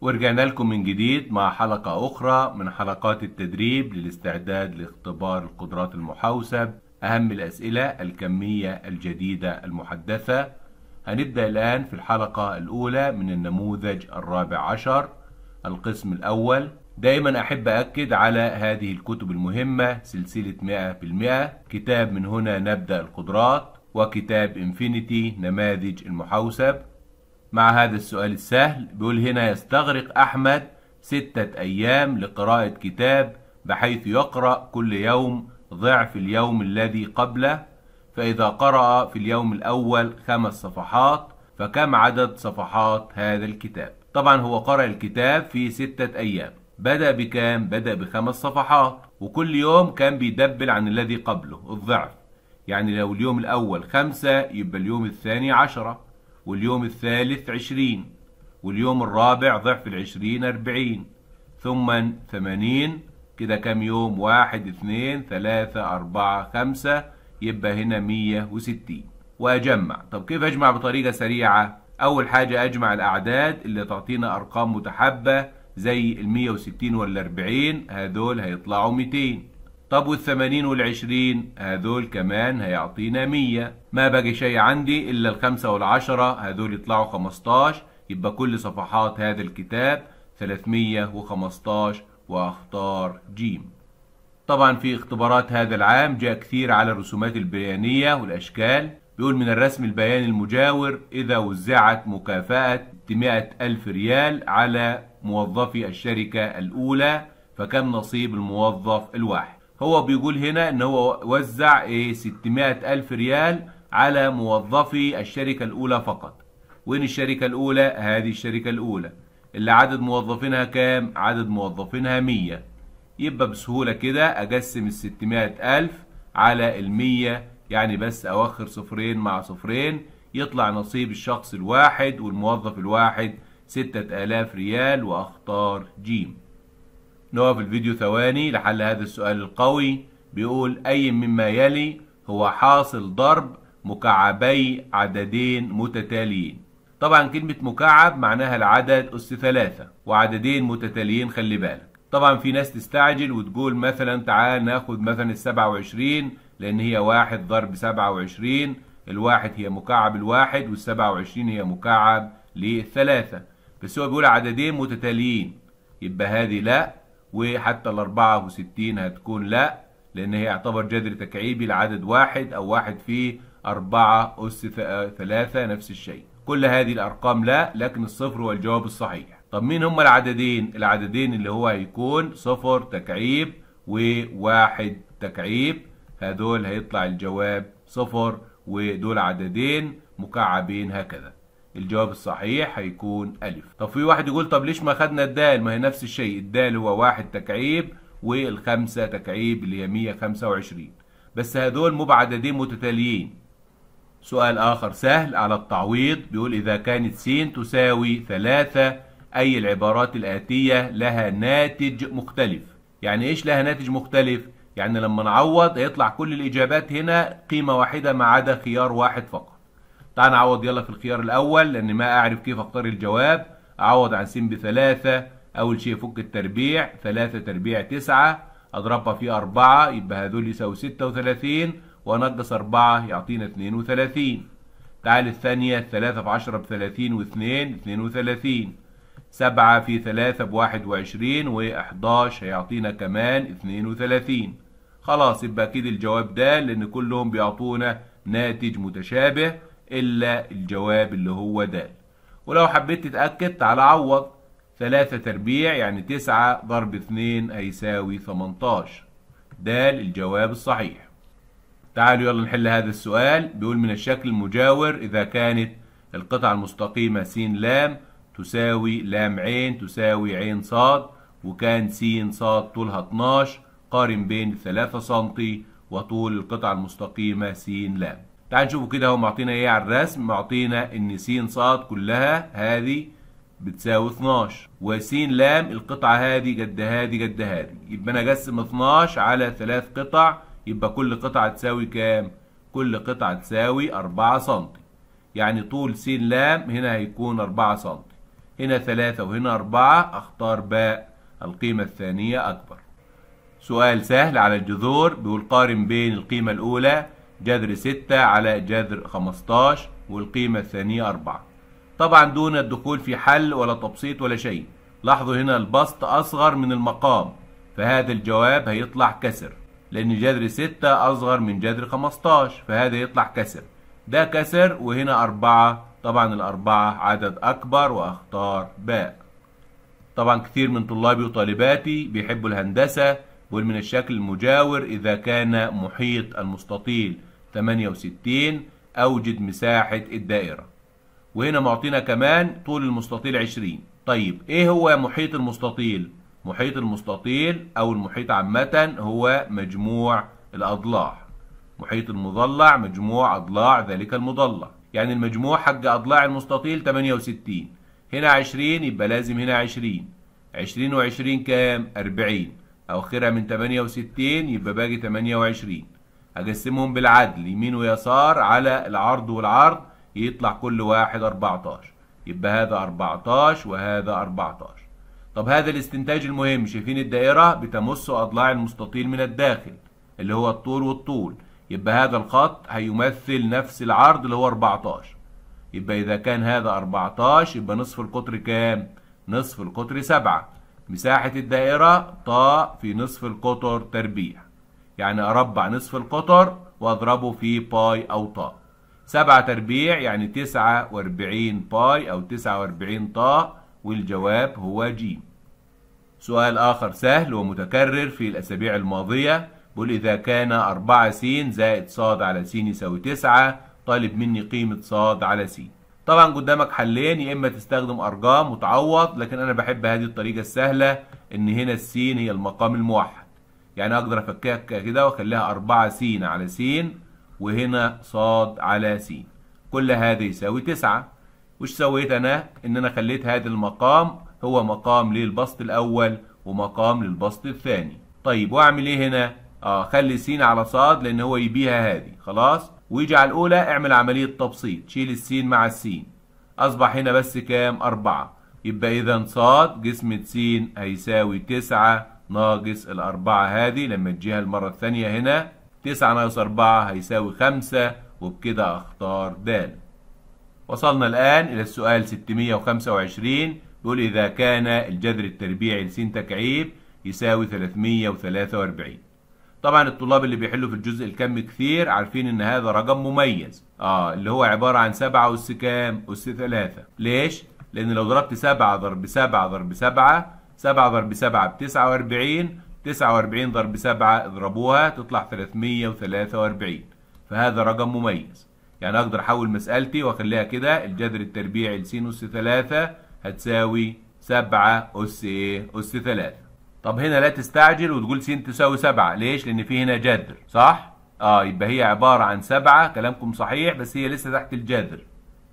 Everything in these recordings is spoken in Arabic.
ورجعنا لكم من جديد مع حلقة أخرى من حلقات التدريب للاستعداد لاختبار القدرات المحوسب أهم الأسئلة الكمية الجديدة المحدثة هنبدأ الآن في الحلقة الأولى من النموذج الرابع عشر القسم الأول دايما أحب أكد على هذه الكتب المهمة سلسلة 100% كتاب من هنا نبدأ القدرات وكتاب انفينيتي نماذج المحوسب مع هذا السؤال السهل بيقول هنا يستغرق أحمد ستة أيام لقراءة كتاب بحيث يقرأ كل يوم ضعف اليوم الذي قبله فإذا قرأ في اليوم الأول خمس صفحات فكم عدد صفحات هذا الكتاب؟ طبعا هو قرأ الكتاب في ستة أيام بدأ بكام؟ بدأ بخمس صفحات وكل يوم كان بيدبل عن الذي قبله الضعف يعني لو اليوم الأول خمسة يبقى اليوم الثاني عشرة واليوم الثالث عشرين واليوم الرابع ضعف العشرين أربعين ثم ثمانين كده كام يوم واحد اتنين ثلاثة أربعة خمسة يبقى هنا مية وستين وأجمع طب كيف أجمع بطريقة سريعة؟ أول حاجة أجمع الأعداد اللي تعطينا أرقام متحبة زي المية وستين والأربعين هدول هيطلعوا ميتين طب والثمانين والعشرين هذول كمان هيعطينا مية ما باقي شيء عندي إلا الخمسة والعشرة هذول يطلعوا خمستاش يبقى كل صفحات هذا الكتاب ثلاثمية وخمستاش وأختار جيم طبعا في اختبارات هذا العام جاء كثير على الرسومات البيانية والأشكال بيقول من الرسم البياني المجاور إذا وزعت مكافأة 100 ألف ريال على موظفي الشركة الأولى فكم نصيب الموظف الواحد هو بيقول هنا ان هو وزع ايه 600 الف ريال على موظفي الشركة الاولى فقط وين الشركة الاولى هذه الشركة الاولى اللي عدد موظفينها كام عدد موظفينها 100 يبقى بسهولة كده اقسم ال 600 الف على المية يعني بس اوخر صفرين مع صفرين يطلع نصيب الشخص الواحد والموظف الواحد ستة الاف ريال واختار جيم نقف الفيديو ثواني لحل هذا السؤال القوي بيقول أي مما يلي هو حاصل ضرب مكعبي عددين متتاليين طبعا كلمة مكعب معناها العدد أس ثلاثة وعددين متتاليين خلي بالك طبعا في ناس تستعجل وتقول مثلا تعال ناخد مثلا السبعة وعشرين لأن هي واحد ضرب سبعة وعشرين الواحد هي مكعب الواحد والسبعة وعشرين هي مكعب للثلاثة بس هو بيقول عددين متتاليين يبقى هذه لا وحتى ال 64 هتكون لا لأن هي يعتبر جذر تكعيبي لعدد واحد أو واحد في 4 أس 3 نفس الشيء كل هذه الأرقام لا لكن الصفر هو الجواب الصحيح طب مين هما العددين العددين اللي هو هيكون صفر تكعيب وواحد تكعيب هدول هيطلع الجواب صفر ودول عددين مكعبين هكذا الجواب الصحيح هيكون ألف طب في واحد يقول طب ليش ما خدنا الدال ما هي نفس الشيء الدال هو واحد تكعيب والخمسة تكعيب اللي هي 125 بس هذول مبعددين متتاليين سؤال آخر سهل على التعويض بيقول إذا كانت س تساوي ثلاثة أي العبارات الآتية لها ناتج مختلف يعني إيش لها ناتج مختلف؟ يعني لما نعوض هيطلع كل الإجابات هنا قيمة واحدة ما عدا خيار واحد فقط تعال نعوض يلا في الخيار الأول لأن ما أعرف كيف أختار الجواب أعوض عن س بثلاثة أول شيء فك التربيع ثلاثة تربيع تسعة أضربها في أربعة يبقى هذول يساوي ستة وثلاثين وأنقص أربعة يعطينا اتنين وثلاثين تعال الثانية ثلاثة في عشرة بثلاثين واثنين اتنين وثلاثين سبعة في ثلاثة بواحد وعشرين وإحداش هيعطينا كمان اتنين وثلاثين خلاص يبقى أكيد الجواب ده لأن كلهم بيعطونا ناتج متشابه إلا الجواب اللي هو د ولو حبيت تتأكد تعالى عوض 3 تربيع يعني 9 ضرب 2 هيساوي 18 د الجواب الصحيح تعالوا يلا نحل هذا السؤال بيقول من الشكل المجاور إذا كانت القطعة المستقيمة س لام تساوي لام عين تساوي عين صاد وكان س صاد طولها 12 قارن بين 3 سم وطول القطعة المستقيمة س لام تعال نشوفه كده هو معطينا ايه على الرسم معطينا ان س ص كلها هذه بتساوي 12 وس لام القطعة هذه قد هذه قد هذه يبقى انا اقسم 12 على ثلاث قطع يبقى كل قطعة تساوي كام؟ كل قطعة تساوي 4 سم يعني طول س لام هنا هيكون 4 سم هنا 3 وهنا 4 اختار باء القيمة الثانية اكبر سؤال سهل على الجذور بيقول قارن بين القيمة الاولى جذر 6 على جذر 15 والقيمة الثانية 4 طبعا دون الدخول في حل ولا تبسيط ولا شيء لاحظوا هنا البسط أصغر من المقام فهذا الجواب هيطلع كسر لأن جذر 6 أصغر من جذر 15 فهذا يطلع كسر ده كسر وهنا 4 طبعا الأربعة عدد أكبر وأختار باء طبعا كثير من طلابي وطالباتي بيحبوا الهندسة والمن الشكل المجاور إذا كان محيط المستطيل 68 أوجد مساحة الدائرة وهنا معطينا كمان طول المستطيل 20 طيب إيه هو محيط المستطيل؟ محيط المستطيل أو المحيط عامة هو مجموع الأضلاع محيط المضلع مجموع أضلاع ذلك المضلع يعني المجموع حق أضلاع المستطيل 68 هنا 20 يبقى لازم هنا 20 20 و20 كام؟ 40 أو خيرها من 68 يبقى باقي 28 اقسمهم بالعدل يمين ويسار على العرض والعرض يطلع كل واحد 14 يبقى هذا 14 وهذا 14 طب هذا الاستنتاج المهم شايفين الدائرة بتمس أضلاع المستطيل من الداخل اللي هو الطول والطول يبقى هذا الخط هيمثل نفس العرض اللي هو 14 يبقى إذا كان هذا 14 يبقى نصف القطر كام؟ نصف القطر 7 مساحة الدائرة ط في نصف القطر تربيع يعني أربع نصف القطر وأضربه في باي أو طا سبعة تربيع يعني تسعة واربعين باي أو تسعة واربعين طا والجواب هو جيم سؤال آخر سهل ومتكرر في الأسابيع الماضية بقول إذا كان أربعة س زائد ص على س يساوي تسعة طالب مني قيمة ص على س طبعا قدامك حلين يا إما تستخدم أرقام وتعوض لكن أنا بحب هذه الطريقة السهلة إن هنا السين هي المقام الموحد يعني اقدر افكها كده واخليها 4 س على س وهنا ص على س كل هذا يساوي 9 وش سويت انا ان انا خليت هذا المقام هو مقام للبسط الاول ومقام للبسط الثاني طيب واعمل ايه هنا اه خلي س على ص لان هو يبيها هذه خلاص ويجي على الاولى اعمل عمليه تبسيط شيل الس مع الس اصبح هنا بس كام 4 يبقى اذا ص جسم س هيساوي 9 ناقص الأربعة هذه لما تجيها المرة الثانية هنا تسعة ناقص أربعة هيساوي خمسة وبكده أختار د. وصلنا الآن إلى السؤال 625 بيقول إذا كان الجذر التربيعي لسين تكعيب يساوي 343 طبعا الطلاب اللي بيحلوا في الجزء الكم كثير عارفين ان هذا رقم مميز اه اللي هو عبارة عن 7 أس كام؟ أس 3 ليش؟ لأن لو ضربت 7 ضرب 7 ضرب 7 7 ضرب 7 ب 49 49 ضرب 7 اضربوها تطلع 343 فهذا رقم مميز يعني اقدر احول مسألتي واخليها كده الجذر التربيعي لسينوس 3 هتساوي 7 أس إيه؟ أس 3 طب هنا لا تستعجل وتقول س تساوي 7 ليش؟ لأن في هنا جذر صح؟ اه يبقى هي عبارة عن 7 كلامكم صحيح بس هي لسه تحت الجذر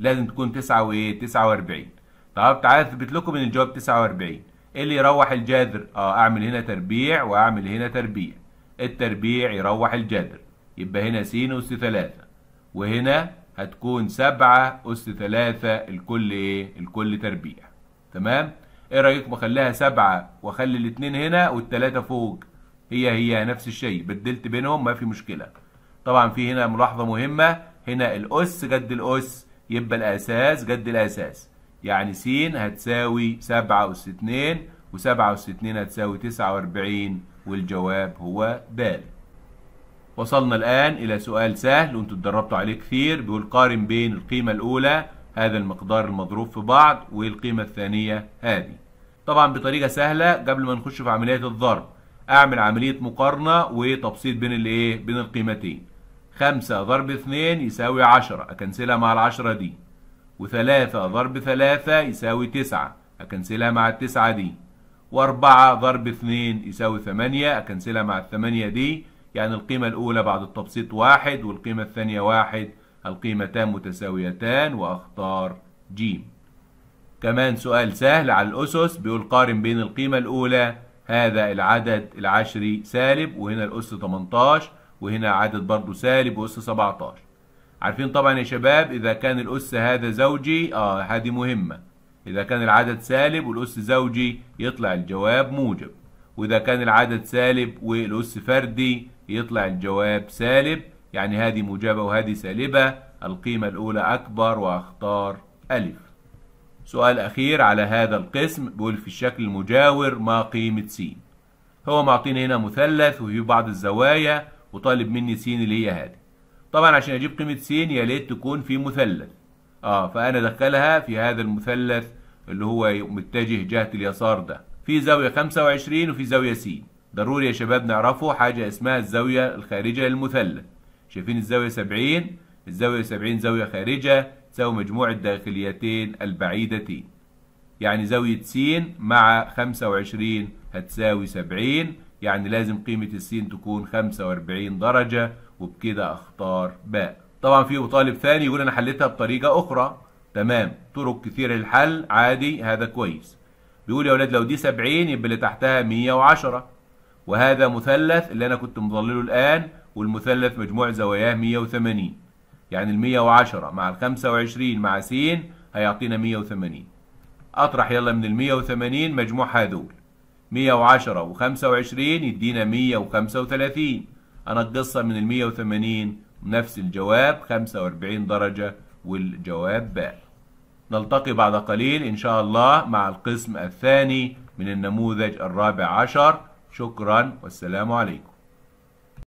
لازم تكون 9 وإيه؟ 49 طب تعالى اثبت لكم إن الجواب 49 إيه اللي يروح الجذر اه اعمل هنا تربيع واعمل هنا تربيع التربيع يروح الجذر يبقى هنا س أس 3 وهنا هتكون سبعة أس 3 الكل إيه؟ الكل تربيع تمام؟ إيه رأيكم أخليها سبعة وأخلي الاتنين هنا والتلاتة فوق هي هي نفس الشيء بدلت بينهم ما في مشكلة طبعا في هنا ملاحظة مهمة هنا الأس جد الأس يبقى الأساس جد الأساس يعني س هتساوي 7 أس 2 و7 أس 2 هتساوي 49 والجواب هو د وصلنا الآن إلى سؤال سهل وانتوا اتدربتوا عليه كثير بيقول قارن بين القيمة الأولى هذا المقدار المضروب في بعض والقيمة الثانية هذه طبعا بطريقة سهلة قبل ما نخش في عملية الضرب أعمل عملية مقارنة وتبسيط بين الإيه بين القيمتين خمسة ضرب اثنين يساوي عشرة، أكنسلها مع العشرة دي وثلاثة ضرب ثلاثة يساوي تسعة أكنسلها مع التسعة دي وأربعة ضرب اثنين يساوي ثمانية أكنسلها مع الثمانية دي يعني القيمة الأولى بعد التبسيط واحد والقيمة الثانية واحد القيمتان متساويتان وأختار جيم كمان سؤال سهل على الأسس بيقول قارن بين القيمة الأولى هذا العدد العشري سالب وهنا الأس 18 وهنا عدد برضه سالب وأس 17 عارفين طبعا يا شباب إذا كان الأس هذا زوجي آه هذه مهمة إذا كان العدد سالب والأس زوجي يطلع الجواب موجب وإذا كان العدد سالب والأس فردي يطلع الجواب سالب يعني هذه موجبة وهذه سالبة القيمة الأولى أكبر وأختار ألف سؤال أخير على هذا القسم بيقول في الشكل المجاور ما قيمة س هو معطينا هنا مثلث وفي بعض الزوايا وطالب مني س اللي هي هذه طبعا عشان اجيب قيمه س يا ليت تكون في مثلث اه فانا ادخلها في هذا المثلث اللي هو متجه جهه اليسار ده في زاويه 25 وفي زاويه س ضروري يا شباب نعرفه حاجه اسمها الزاويه الخارجه للمثلث شايفين الزاويه 70 الزاويه 70 زاويه خارجه تساوي مجموع الداخليتين البعيدتين يعني زاويه س مع 25 هتساوي 70 يعني لازم قيمه السين تكون 45 درجه وبكده اختار باء طبعا في طالب ثاني يقول انا حليتها بطريقه اخرى تمام طرق كثيره للحل عادي هذا كويس بيقول يا اولاد لو دي 70 يبقى اللي تحتها 110 وهذا مثلث اللي انا كنت مظلله الان والمثلث مجموع زواياه 180 يعني ال 110 مع ال 25 مع س هيعطينا 180 اطرح يلا من ال 180 مجموع هذول 110 و25 يدينا 135 أنقصها من ال 180 نفس الجواب 45 درجة والجواب باء نلتقي بعد قليل إن شاء الله مع القسم الثاني من النموذج الرابع عشر شكرا والسلام عليكم